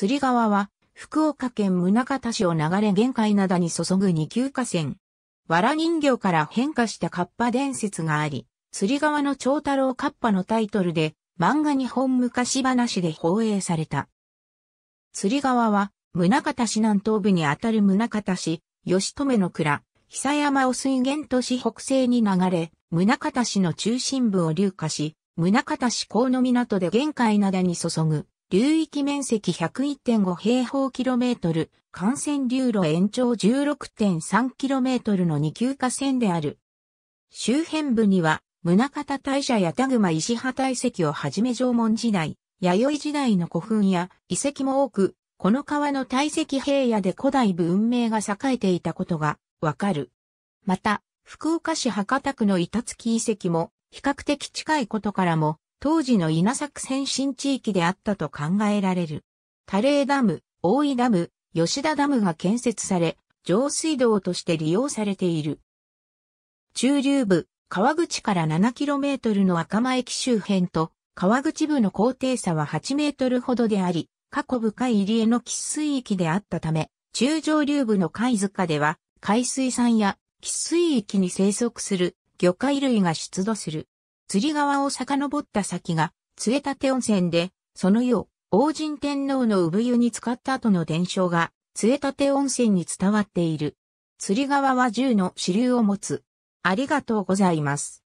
釣り川は、福岡県宗像市を流れ玄界灘に注ぐ二級河川。藁人形から変化した河童伝説があり、釣り川の長太郎河童のタイトルで、漫画日本昔話で放映された。釣り川は、宗像市南東部にあたる宗像市、吉留の蔵、久山を水源とし北西に流れ、宗像市の中心部を流下し、宗像市港の港で玄界灘に注ぐ。流域面積101.5平方キロメートル、幹線流路延長1 6 3トルの二級河川である。周辺部には、宗方大社や田熊石破大石をはじめ縄文時代、弥生時代の古墳や遺跡も多く、この川の大石平野で古代部運命が栄えていたことがわかる。また、福岡市博多区の板月遺跡も比較的近いことからも当時の稲作先進地域であったと考えられる。多霊ダム、大井ダム、吉田ダムが建設され、上水道として利用されている。中流部、川口から 7km の赤間駅周辺と、川口部の高低差は8メートルほどであり、過去深い入り江の喫水域であったため、中上流部の貝塚では、海水産や喫水域に生息する魚介類が出土する。釣り川を遡った先が、杖立温泉で、その夜、を、王神天皇の産湯に使った後の伝承が、杖立温泉に伝わっている。釣り川は銃の支流を持つ。ありがとうございます。